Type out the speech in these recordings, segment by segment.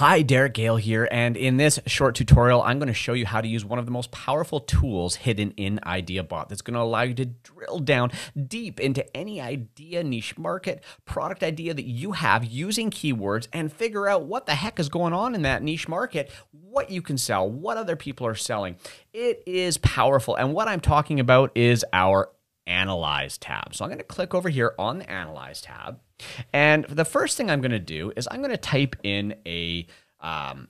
Hi, Derek Gale here, and in this short tutorial, I'm going to show you how to use one of the most powerful tools hidden in IdeaBot that's going to allow you to drill down deep into any idea, niche market, product idea that you have using keywords and figure out what the heck is going on in that niche market, what you can sell, what other people are selling. It is powerful, and what I'm talking about is our Analyze tab. So I'm going to click over here on the Analyze tab. And the first thing I'm going to do is I'm going to type in a um,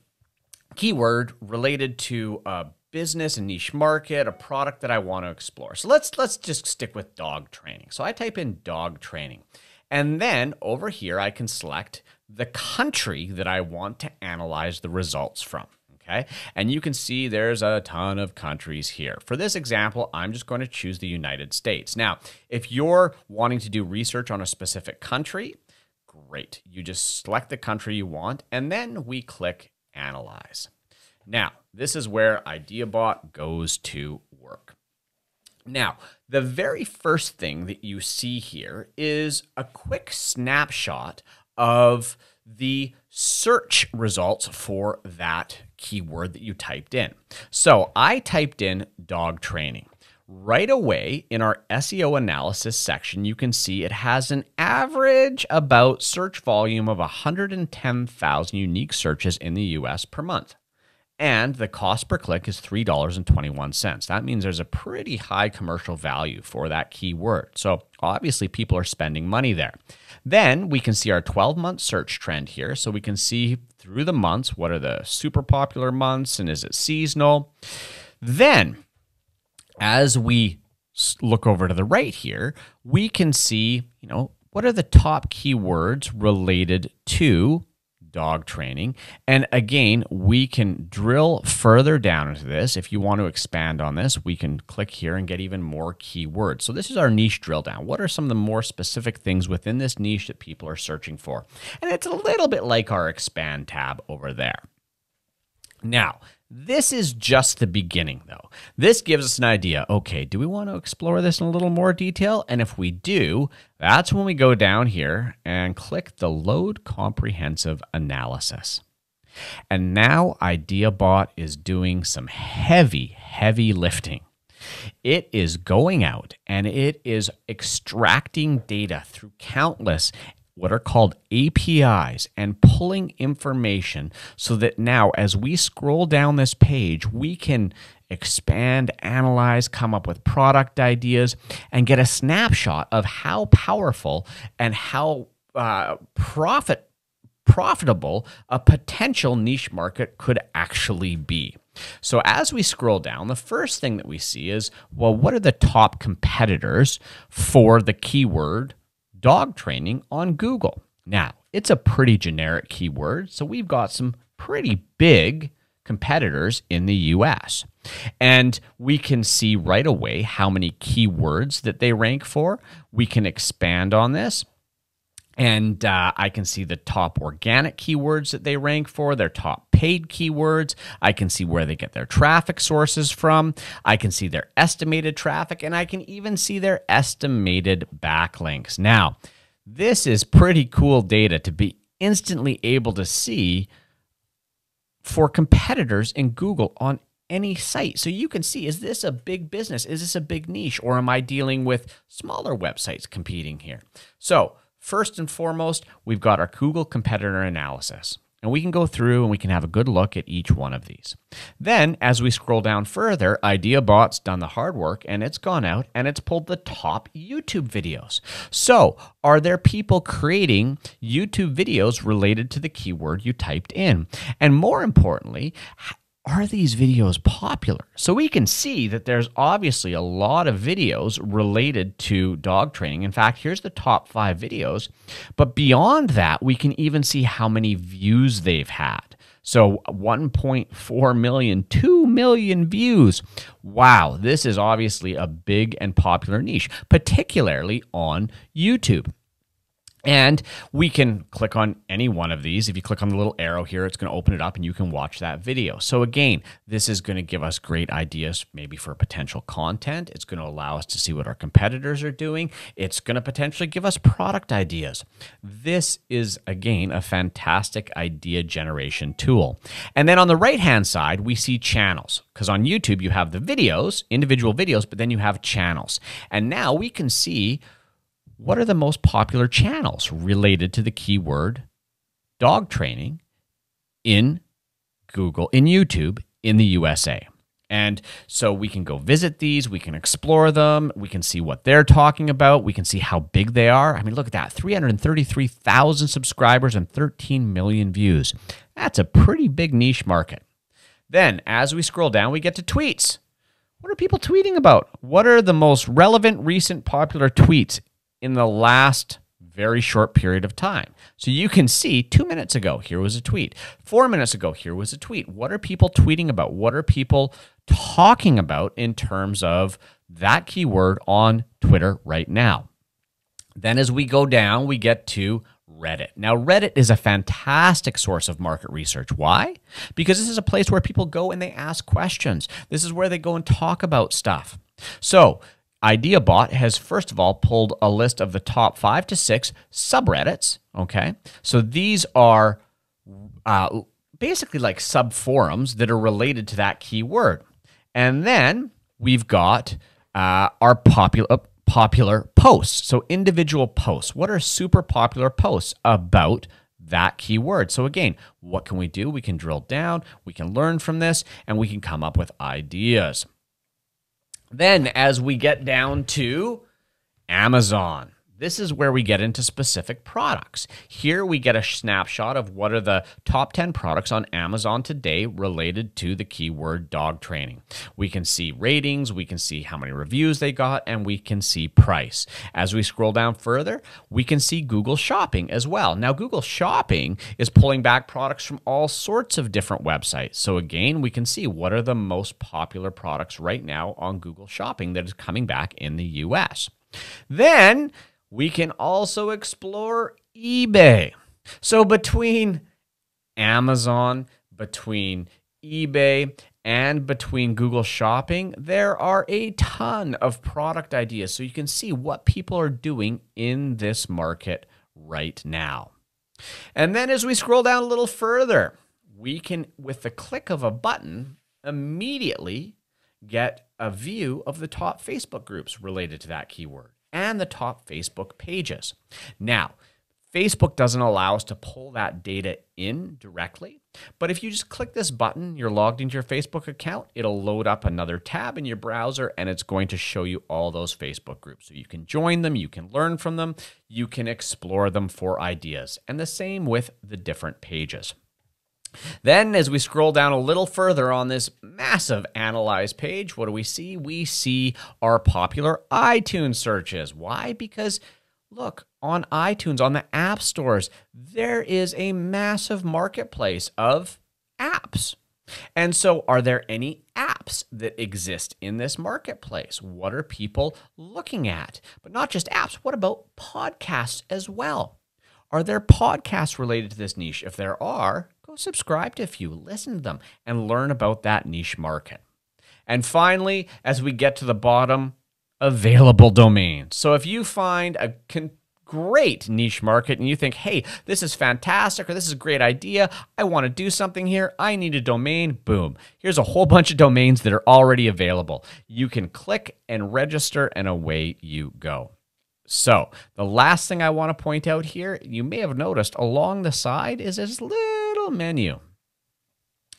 keyword related to a business, a niche market, a product that I want to explore. So let's let's just stick with dog training. So I type in dog training. And then over here I can select the country that I want to analyze the results from okay? And you can see there's a ton of countries here. For this example, I'm just going to choose the United States. Now, if you're wanting to do research on a specific country, great. You just select the country you want, and then we click Analyze. Now, this is where IdeaBot goes to work. Now, the very first thing that you see here is a quick snapshot of the search results for that keyword that you typed in. So I typed in dog training. Right away in our SEO analysis section, you can see it has an average about search volume of 110,000 unique searches in the US per month and the cost per click is $3.21. That means there's a pretty high commercial value for that keyword. So obviously, people are spending money there. Then we can see our 12 month search trend here. So we can see through the months what are the super popular months and is it seasonal. Then, as we look over to the right here, we can see, you know, what are the top keywords related to dog training. And again, we can drill further down into this. If you want to expand on this, we can click here and get even more keywords. So this is our niche drill down. What are some of the more specific things within this niche that people are searching for? And it's a little bit like our expand tab over there. Now, this is just the beginning, though. This gives us an idea. Okay, do we want to explore this in a little more detail? And if we do, that's when we go down here and click the Load Comprehensive Analysis. And now IdeaBot is doing some heavy, heavy lifting. It is going out and it is extracting data through countless what are called APIs and pulling information so that now, as we scroll down this page, we can expand, analyze, come up with product ideas, and get a snapshot of how powerful and how uh, profit profitable a potential niche market could actually be. So as we scroll down, the first thing that we see is, well, what are the top competitors for the keyword dog training on Google. Now, it's a pretty generic keyword, so we've got some pretty big competitors in the US. And we can see right away how many keywords that they rank for. We can expand on this. And uh, I can see the top organic keywords that they rank for, their top paid keywords. I can see where they get their traffic sources from. I can see their estimated traffic, and I can even see their estimated backlinks. Now, this is pretty cool data to be instantly able to see for competitors in Google on any site. So you can see is this a big business? Is this a big niche? Or am I dealing with smaller websites competing here? So First and foremost, we've got our Google competitor analysis. And we can go through and we can have a good look at each one of these. Then, as we scroll down further, IdeaBot's done the hard work and it's gone out and it's pulled the top YouTube videos. So, are there people creating YouTube videos related to the keyword you typed in? And more importantly, are these videos popular? So we can see that there's obviously a lot of videos related to dog training. In fact, here's the top five videos. But beyond that, we can even see how many views they've had. So 1.4 million, 2 million views. Wow, this is obviously a big and popular niche, particularly on YouTube. And we can click on any one of these. If you click on the little arrow here, it's going to open it up and you can watch that video. So, again, this is going to give us great ideas maybe for potential content. It's going to allow us to see what our competitors are doing. It's going to potentially give us product ideas. This is, again, a fantastic idea generation tool. And then on the right hand side, we see channels because on YouTube, you have the videos, individual videos, but then you have channels. And now we can see what are the most popular channels related to the keyword dog training in Google, in YouTube, in the USA? And so we can go visit these, we can explore them, we can see what they're talking about, we can see how big they are. I mean, look at that 333,000 subscribers and 13 million views. That's a pretty big niche market. Then, as we scroll down, we get to tweets. What are people tweeting about? What are the most relevant, recent, popular tweets in the last very short period of time. So you can see two minutes ago, here was a tweet. Four minutes ago, here was a tweet. What are people tweeting about? What are people talking about in terms of that keyword on Twitter right now? Then as we go down, we get to Reddit. Now, Reddit is a fantastic source of market research. Why? Because this is a place where people go and they ask questions. This is where they go and talk about stuff. So, IdeaBot has first of all pulled a list of the top five to six subreddits. Okay, so these are uh, basically like sub forums that are related to that keyword, and then we've got uh, our popular uh, popular posts. So individual posts. What are super popular posts about? that keyword. So again, what can we do? We can drill down, we can learn from this, and we can come up with ideas. Then, as we get down to Amazon, this is where we get into specific products. Here we get a snapshot of what are the top 10 products on Amazon today related to the keyword dog training. We can see ratings, we can see how many reviews they got, and we can see price. As we scroll down further, we can see Google Shopping as well. Now, Google Shopping is pulling back products from all sorts of different websites. So, again, we can see what are the most popular products right now on Google Shopping that is coming back in the US. Then we can also explore eBay. So between Amazon, between eBay, and between Google Shopping, there are a ton of product ideas. So you can see what people are doing in this market right now. And then as we scroll down a little further, we can, with the click of a button, immediately get a view of the top Facebook groups related to that keyword and the top Facebook pages. Now, Facebook doesn't allow us to pull that data in directly, but if you just click this button, you're logged into your Facebook account, it'll load up another tab in your browser and it's going to show you all those Facebook groups. So you can join them, you can learn from them, you can explore them for ideas, and the same with the different pages. Then, as we scroll down a little further on this massive analyze page, what do we see? We see our popular iTunes searches. Why? Because look, on iTunes, on the app stores, there is a massive marketplace of apps. And so, are there any apps that exist in this marketplace? What are people looking at? But not just apps, what about podcasts as well? Are there podcasts related to this niche? If there are, go subscribe to a few, listen to them, and learn about that niche market. And finally, as we get to the bottom, available domains. So if you find a great niche market and you think, hey, this is fantastic or this is a great idea. I want to do something here. I need a domain. Boom. Here's a whole bunch of domains that are already available. You can click and register and away you go. So, the last thing I want to point out here, you may have noticed along the side is this little menu.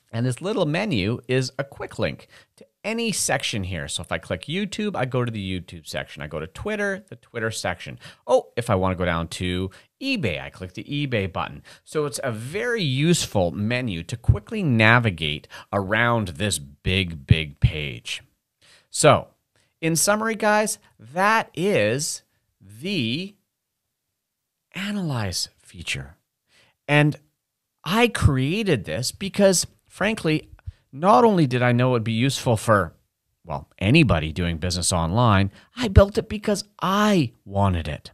And this little menu is a quick link to any section here. So if I click YouTube, I go to the YouTube section. I go to Twitter, the Twitter section. Oh, if I want to go down to eBay, I click the eBay button. So it's a very useful menu to quickly navigate around this big, big page. So in summary, guys, that is the analyze feature. And I created this because, frankly, not only did I know it would be useful for, well, anybody doing business online, I built it because I wanted it.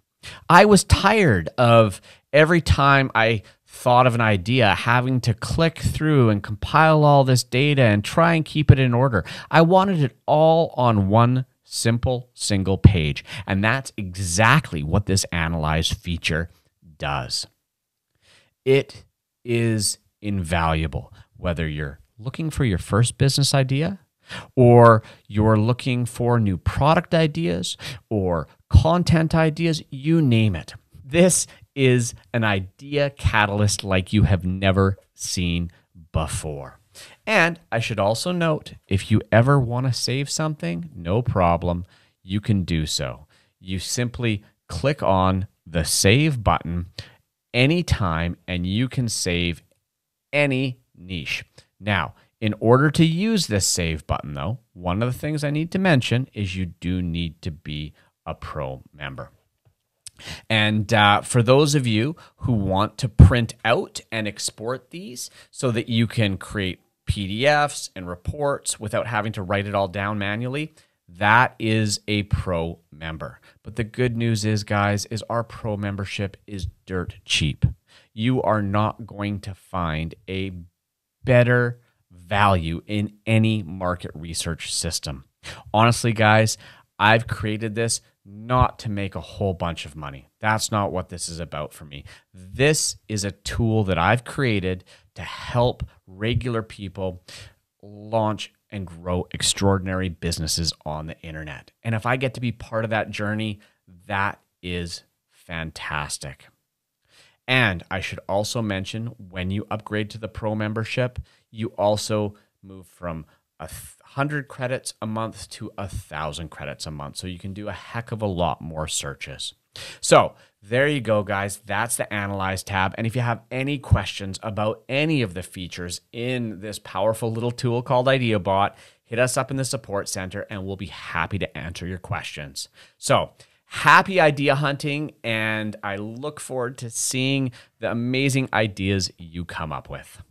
I was tired of every time I thought of an idea having to click through and compile all this data and try and keep it in order. I wanted it all on one simple single page. And that's exactly what this analyze feature does. It is invaluable, whether you're looking for your first business idea or you're looking for new product ideas or content ideas, you name it. This is an idea catalyst like you have never seen before. And I should also note if you ever want to save something, no problem, you can do so. You simply click on the save button anytime and you can save any niche. Now, in order to use this save button, though, one of the things I need to mention is you do need to be a pro member. And uh, for those of you who want to print out and export these so that you can create PDFs and reports without having to write it all down manually, that is a pro member. But the good news is, guys, is our pro membership is dirt cheap. You are not going to find a better value in any market research system. Honestly, guys, I've created this not to make a whole bunch of money. That's not what this is about for me. This is a tool that I've created to help regular people launch and grow extraordinary businesses on the internet. And if I get to be part of that journey, that is fantastic. And I should also mention when you upgrade to the pro membership, you also move from a 100 credits a month to 1,000 credits a month. So you can do a heck of a lot more searches. So there you go, guys. That's the Analyze tab. And if you have any questions about any of the features in this powerful little tool called IdeaBot, hit us up in the support center and we'll be happy to answer your questions. So happy idea hunting, and I look forward to seeing the amazing ideas you come up with.